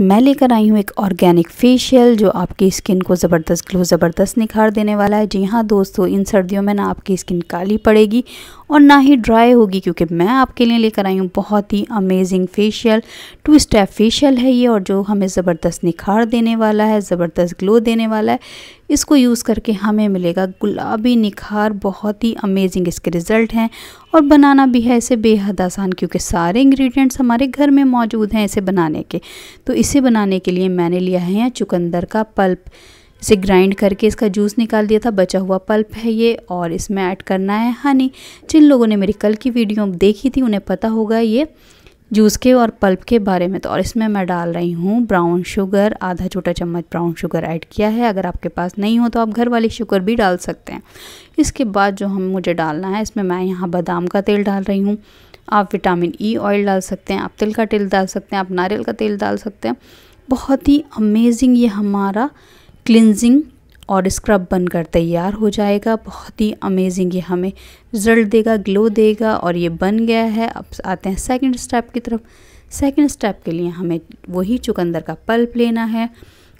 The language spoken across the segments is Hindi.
मैं लेकर आई हूँ एक ऑर्गेनिक फेशियल जो आपकी स्किन को ज़बरदस्त ग्लो ज़बरदस्त निखार देने वाला है जी हाँ दोस्तों इन सर्दियों में ना आपकी स्किन काली पड़ेगी और ना ही ड्राई होगी क्योंकि मैं आपके लिए लेकर आई हूँ बहुत ही amazing facial two step facial है ये और जो हमें ज़बरदस्त निखार देने वाला है ज़बरदस्त ग्लो देने वाला है इसको यूज़ करके हमें मिलेगा गुलाबी निखार बहुत ही अमेजिंग इसके रिज़ल्ट हैं और बनाना भी है इसे बेहद आसान क्योंकि सारे इंग्रेडिएंट्स हमारे घर में मौजूद हैं इसे बनाने के तो इसे बनाने के लिए मैंने लिया है यहाँ चुकंदर का पल्प इसे ग्राइंड करके इसका जूस निकाल दिया था बचा हुआ पल्प है ये और इसमें ऐड करना है हनी जिन लोगों ने मेरी कल की वीडियो देखी थी उन्हें पता होगा ये जूस के और पल्प के बारे में तो और इसमें मैं डाल रही हूँ ब्राउन शुगर आधा छोटा चम्मच ब्राउन शुगर ऐड किया है अगर आपके पास नहीं हो तो आप घर वाली शुगर भी डाल सकते हैं इसके बाद जो हम मुझे डालना है इसमें मैं यहाँ बादाम का तेल डाल रही हूँ आप विटामिन ई ऑयल डाल सकते हैं आप तिल का तेल डाल सकते हैं आप नारियल का तेल डाल सकते हैं बहुत ही अमेजिंग ये हमारा क्लिनजिंग और स्क्रब बनकर तैयार हो जाएगा बहुत ही अमेजिंग ये हमें रिज़ल्ट देगा ग्लो देगा और ये बन गया है अब आते हैं सेकंड स्टेप की तरफ सेकंड स्टेप के लिए हमें वही चुकंदर का पल्प लेना है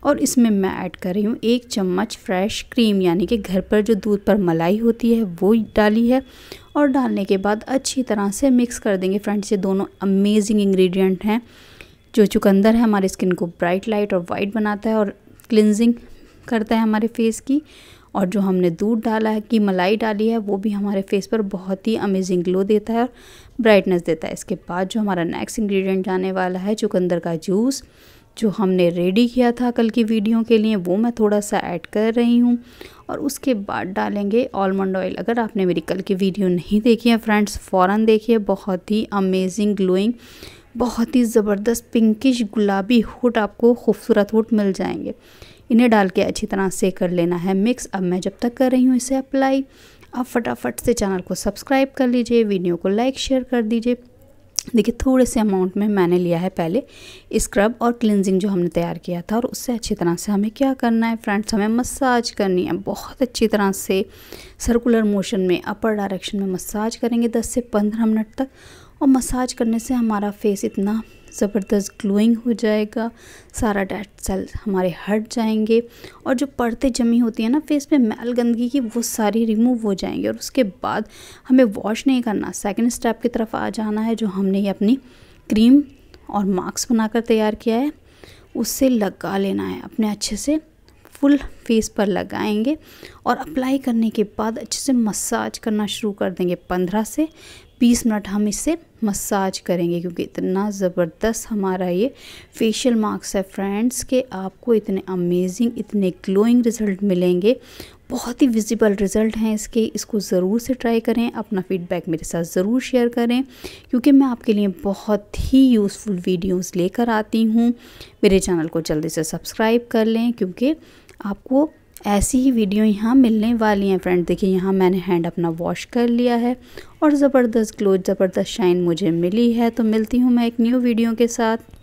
और इसमें मैं ऐड कर रही हूँ एक चम्मच फ्रेश क्रीम यानी कि घर पर जो दूध पर मलाई होती है वो डाली है और डालने के बाद अच्छी तरह से मिक्स कर देंगे फ्रेंड्स ये दोनों अमेजिंग इंग्रेडिएंट हैं जो चुकंदर है हमारे स्किन को ब्राइट लाइट और वाइट बनाता है और क्लिनजिंग करता है हमारे फेस की और जो हमने दूध डाला है कि मलाई डाली है वो भी हमारे फेस पर बहुत ही अमेजिंग ग्लो देता है और ब्राइटनेस देता है इसके बाद जो हमारा नेक्स्ट इंग्रेडिएंट जाने वाला है चुकंदर का जूस जो हमने रेडी किया था कल की वीडियो के लिए वो मैं थोड़ा सा ऐड कर रही हूँ और उसके बाद डालेंगे आलमंड ऑयल अगर आपने मेरी कल की वीडियो नहीं देखी है फ्रेंड्स फ़ौर देखिए बहुत ही अमेजिंग ग्लोइंग बहुत ही ज़बरदस्त पिंकिश गुलाबी हुट आपको खूबसूरत हुट मिल जाएंगे इन्हें डाल के अच्छी तरह से कर लेना है मिक्स अब मैं जब तक कर रही हूँ इसे अप्लाई आप फटाफट से चैनल को सब्सक्राइब कर लीजिए वीडियो को लाइक शेयर कर दीजिए देखिए थोड़े से अमाउंट में मैंने लिया है पहले स्क्रब और क्लिनजिंग जो हमने तैयार किया था और उससे अच्छी तरह से हमें क्या करना है फ्रेंड्स हमें मसाज करनी है बहुत अच्छी तरह से सर्कुलर मोशन में अपर डायरेक्शन में मसाज करेंगे 10 से 15 मिनट तक और मसाज करने से हमारा फेस इतना ज़बरदस्त ग्लोइंग हो जाएगा सारा डेड सेल हमारे हट जाएंगे और जो परतें जमी होती है ना फेस पे मैल गंदगी की वो सारी रिमूव हो जाएंगी और उसके बाद हमें वॉश नहीं करना सेकेंड स्टेप की तरफ आ जाना है जो हमने ये अपनी क्रीम और मास्क बनाकर तैयार किया है उससे लगा लेना है अपने अच्छे से फुल फेस पर लगाएंगे और अप्लाई करने के बाद अच्छे से मसाज करना शुरू कर देंगे पंद्रह से बीस मिनट हम इसे मसाज करेंगे क्योंकि इतना ज़बरदस्त हमारा ये फेशियल मार्क्स है फ्रेंड्स के आपको इतने अमेजिंग इतने ग्लोइंग रिज़ल्ट मिलेंगे बहुत ही विजिबल रिज़ल्ट हैं इसके इसको ज़रूर से ट्राई करें अपना फीडबैक मेरे साथ ज़रूर शेयर करें क्योंकि मैं आपके लिए बहुत ही यूज़फुल वीडियोस लेकर आती हूँ मेरे चैनल को जल्दी से सब्सक्राइब कर लें क्योंकि आपको ऐसी ही वीडियो यहाँ मिलने वाली हैं फ्रेंड देखिए यहाँ मैंने हैंड अपना वॉश कर लिया है और ज़बरदस्त ग्लो ज़बरदस्त शाइन मुझे मिली है तो मिलती हूँ मैं एक न्यू वीडियो के साथ